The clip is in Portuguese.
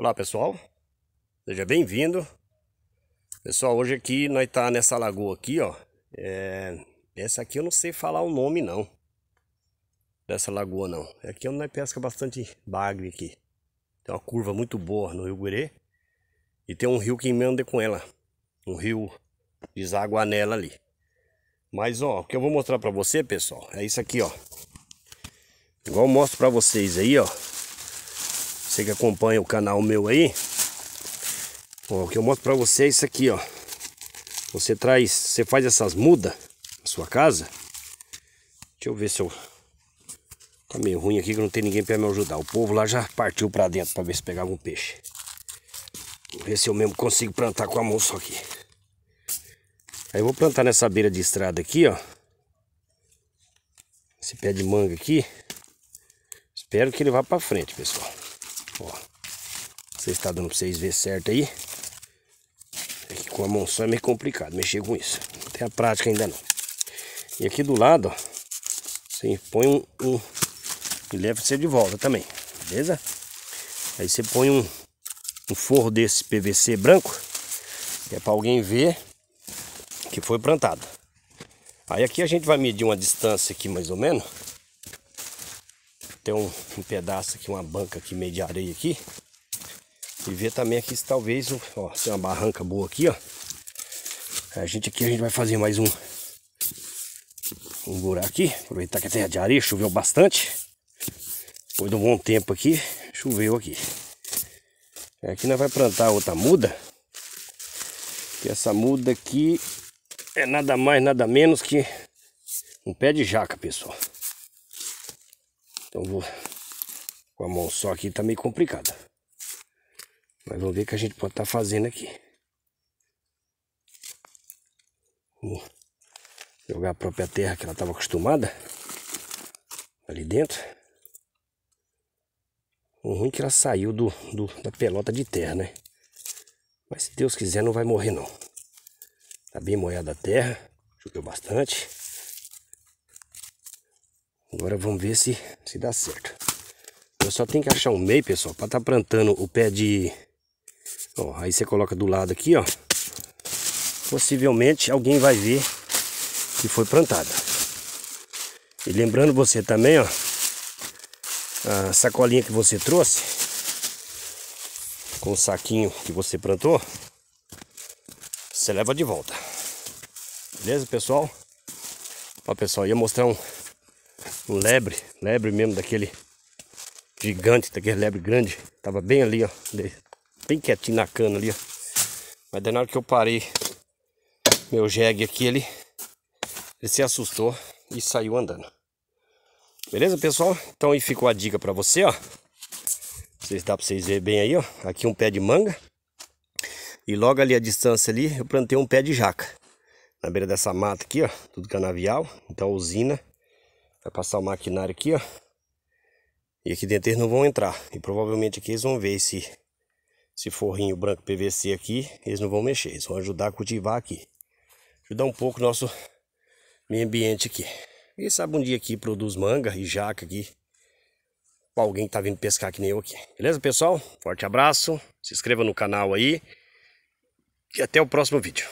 Olá pessoal, seja bem-vindo. Pessoal, hoje aqui nós tá nessa lagoa aqui, ó. É... Essa aqui eu não sei falar o nome não. Dessa lagoa não. É aqui onde nós pesca bastante bagre aqui. Tem uma curva muito boa no Rio Guerê. E tem um rio que emenda com ela. Um rio deságua nela ali. Mas ó, o que eu vou mostrar pra você, pessoal, é isso aqui, ó. Igual eu mostro pra vocês aí, ó. Você que acompanha o canal meu aí, ó, o que eu mostro para você é isso aqui, ó. Você traz, você faz essas mudas na sua casa. Deixa eu ver se eu... Tá meio ruim aqui que não tem ninguém para me ajudar. O povo lá já partiu para dentro para ver se pegava um peixe. ver se eu mesmo consigo plantar com a mão só aqui. Aí eu vou plantar nessa beira de estrada aqui, ó. Esse pé de manga aqui. Espero que ele vá para frente, pessoal. Ó, não sei se tá dando pra vocês verem certo aí. É que com a mão só é meio complicado mexer com isso. Não tem a prática ainda não. E aqui do lado, ó, você põe um, um e leva você de volta também, beleza? Aí você põe um, um forro desse PVC branco, que é para alguém ver que foi plantado. Aí aqui a gente vai medir uma distância aqui mais ou menos, tem um, um pedaço aqui, uma banca aqui meio de areia aqui. E ver também aqui se talvez, ó, tem uma barranca boa aqui, ó. A gente aqui, a gente vai fazer mais um, um buraco aqui. Aproveitar que a terra de areia, choveu bastante. Depois de um bom tempo aqui, choveu aqui. É, aqui nós vai plantar outra muda. Que essa muda aqui é nada mais, nada menos que um pé de jaca, pessoal. Então vou com a mão só aqui tá meio complicado. Mas vamos ver o que a gente pode estar tá fazendo aqui. Vou jogar a própria terra que ela estava acostumada ali dentro. O ruim é que ela saiu do, do, da pelota de terra, né? Mas se Deus quiser não vai morrer não. Tá bem molhada a terra, choveu bastante. Agora vamos ver se, se dá certo. Eu só tenho que achar um meio, pessoal, para estar tá plantando o pé de... Ó, aí você coloca do lado aqui, ó. Possivelmente alguém vai ver que foi plantada. E lembrando você também, ó. A sacolinha que você trouxe. Com o saquinho que você plantou. Você leva de volta. Beleza, pessoal? Ó, pessoal, ia mostrar um um lebre, lebre mesmo daquele gigante, daquele lebre grande. Tava bem ali, ó, bem quietinho na cana ali, ó. Mas daí na hora que eu parei meu jegue aqui, ele, ele se assustou e saiu andando. Beleza, pessoal? Então aí ficou a dica para você, ó. se dá para vocês verem bem aí, ó. Aqui um pé de manga. E logo ali a distância ali, eu plantei um pé de jaca. Na beira dessa mata aqui, ó, tudo canavial. Então usina Vai passar o maquinário aqui, ó. E aqui dentro eles não vão entrar. E provavelmente aqui eles vão ver esse, esse forrinho branco PVC aqui. Eles não vão mexer. Eles vão ajudar a cultivar aqui. Ajudar um pouco o nosso meio ambiente aqui. E sabe um dia aqui produz manga e jaca aqui. Pra alguém que tá vindo pescar que nem eu aqui. Beleza, pessoal? Forte abraço. Se inscreva no canal aí. E até o próximo vídeo.